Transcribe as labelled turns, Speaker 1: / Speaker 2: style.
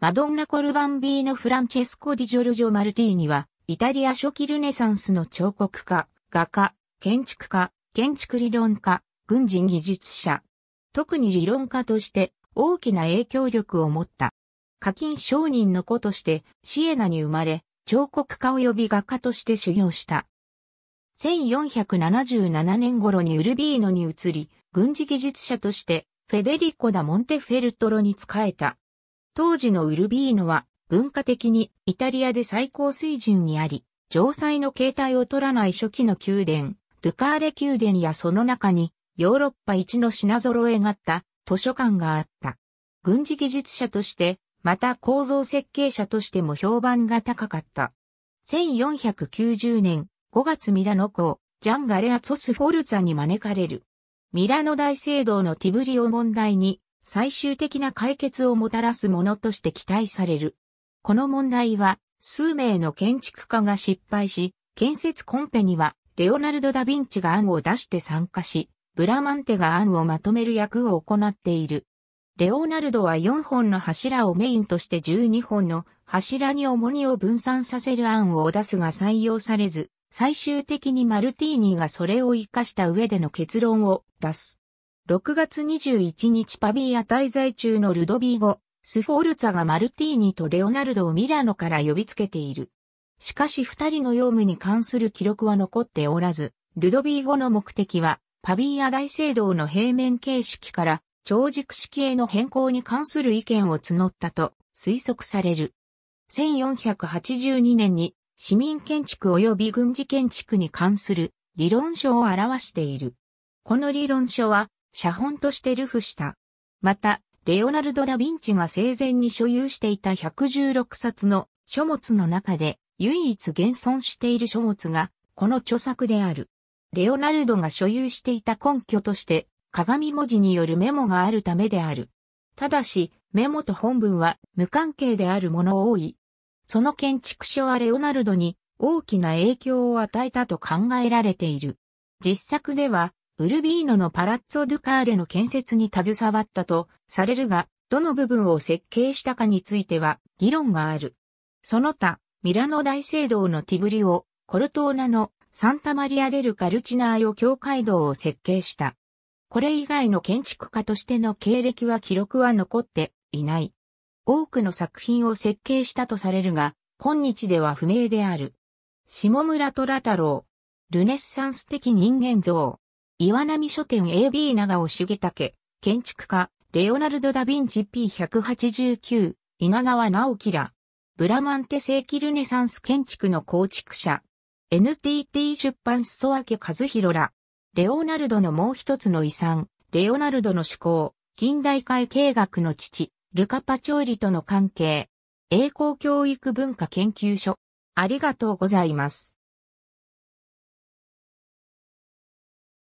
Speaker 1: マドンナ・コルバンビーノ・フランチェスコ・ディジョルジョ・マルティーニは、イタリア初期ルネサンスの彫刻家、画家、建築家、建築理論家、軍人技術者。特に理論家として大きな影響力を持った。課金商人の子としてシエナに生まれ、彫刻家及び画家として修行した。1477年頃にウルビーノに移り、軍事技術者としてフェデリコ・ダ・モンテフェルトロに仕えた。当時のウルビーノは文化的にイタリアで最高水準にあり、城塞の形態を取らない初期の宮殿、ドゥカーレ宮殿やその中にヨーロッパ一の品揃えがあった図書館があった。軍事技術者として、また構造設計者としても評判が高かった。1490年5月ミラノ港、ジャンガレア・ソス・フォルツァに招かれる。ミラノ大聖堂のティブリオ問題に最終的な解決をもたらすものとして期待される。この問題は、数名の建築家が失敗し、建設コンペには、レオナルド・ダ・ヴィンチが案を出して参加し、ブラマンテが案をまとめる役を行っている。レオナルドは4本の柱をメインとして12本の柱に重荷を分散させる案を出すが採用されず、最終的にマルティーニがそれを活かした上での結論を出す。6月21日パビーア滞在中のルドビーゴ、スフォルツァがマルティーニとレオナルドをミラノから呼びつけている。しかし二人の用務に関する記録は残っておらず、ルドビーゴの目的は、パビーア大聖堂の平面形式から長軸式への変更に関する意見を募ったと推測される。1482年に市民建築及び軍事建築に関する理論書を表している。この理論書は写本として流布した。また、レオナルド・ダ・ヴィンチが生前に所有していた116冊の書物の中で唯一現存している書物がこの著作である。レオナルドが所有していた根拠として鏡文字によるメモがあるためである。ただし、メモと本文は無関係であるもの多い。その建築書はレオナルドに大きな影響を与えたと考えられている。実作ではウルビーノのパラッツォ・ドゥ・カーレの建設に携わったとされるが、どの部分を設計したかについては議論がある。その他、ミラノ大聖堂のティブリオ、コルトーナのサンタマリア・デル・カルチナーヨ教会堂を設計した。これ以外の建築家としての経歴は記録は残っていない。多くの作品を設計したとされるが、今日では不明である。下村虎太郎、ルネッサンス的人間像。岩波書店 AB 長尾重武、建築家、レオナルド・ダ・ヴィンチ P189、稲川直樹ら、ブラマンテ世紀ルネサンス建築の構築者、NTT 出版裾分け和弘ら、レオナルドのもう一つの遺産、レオナルドの趣向、近代会計学の父、ルカ・パチョーリとの関係、栄光教育文化研究所、ありがとうございます。